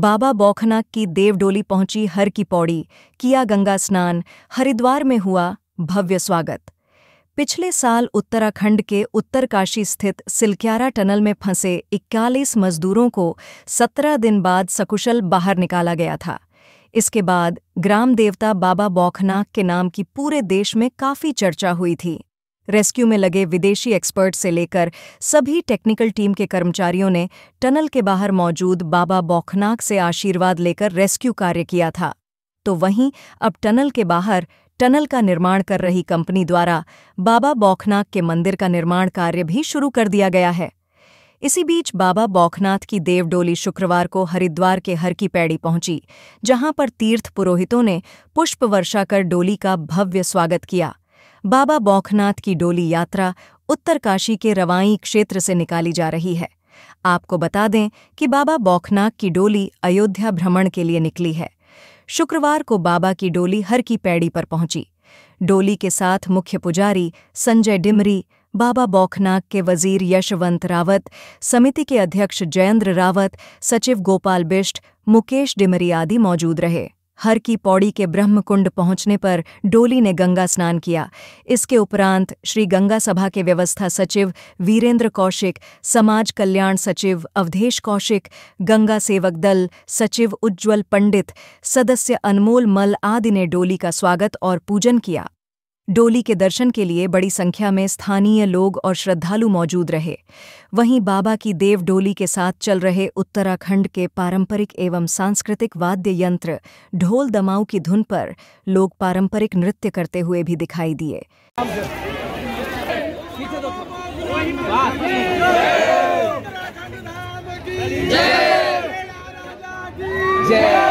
बाबा बौखना की देवडोली पहुंची हर की पौड़ी किया गंगा स्नान हरिद्वार में हुआ भव्य स्वागत पिछले साल उत्तराखंड के उत्तरकाशी स्थित सिलक्यारा टनल में फंसे 41 मजदूरों को 17 दिन बाद सकुशल बाहर निकाला गया था इसके बाद ग्राम देवता बाबा बौखनाक के नाम की पूरे देश में काफ़ी चर्चा हुई थी रेस्क्यू में लगे विदेशी एक्सपर्ट से लेकर सभी टेक्निकल टीम के कर्मचारियों ने टनल के बाहर मौजूद बाबा बौखनाक से आशीर्वाद लेकर रेस्क्यू कार्य किया था तो वहीं अब टनल के बाहर टनल का निर्माण कर रही कंपनी द्वारा बाबा बौखनाक के मंदिर का निर्माण कार्य भी शुरू कर दिया गया है इसी बीच बाबा बौखनाथ की देवडोली शुक्रवार को हरिद्वार के हर की पैड़ी पहुंची जहां पर तीर्थ पुरोहितों ने पुष्प वर्षा कर डोली का भव्य स्वागत किया बाबा बौखनाथ की डोली यात्रा उत्तरकाशी के रवाई क्षेत्र से निकाली जा रही है आपको बता दें कि बाबा बौखनाथ की डोली अयोध्या भ्रमण के लिए निकली है शुक्रवार को बाबा की डोली हर की पैड़ी पर पहुंची डोली के साथ मुख्य पुजारी संजय डिमरी बाबा बौखनाग के वजीर यशवंत रावत समिति के अध्यक्ष जयेंद्र रावत सचिव गोपाल बिष्ट मुकेश डिमरी आदि मौजूद रहे हर की पौड़ी के ब्रह्मकुंड पहुंचने पर डोली ने गंगा स्नान किया इसके उपरांत श्री गंगा सभा के व्यवस्था सचिव वीरेंद्र कौशिक समाज कल्याण सचिव अवधेश कौशिक गंगा सेवक दल सचिव उज्ज्वल पंडित सदस्य अनमोल मल आदि ने डोली का स्वागत और पूजन किया डोली के दर्शन के लिए बड़ी संख्या में स्थानीय लोग और श्रद्धालु मौजूद रहे वहीं बाबा की देव डोली के साथ चल रहे उत्तराखंड के पारंपरिक एवं सांस्कृतिक वाद्य यंत्र ढोल दमाऊ की धुन पर लोग पारंपरिक नृत्य करते हुए भी दिखाई दिए जय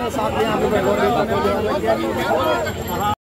अपना साथ यहाँ पे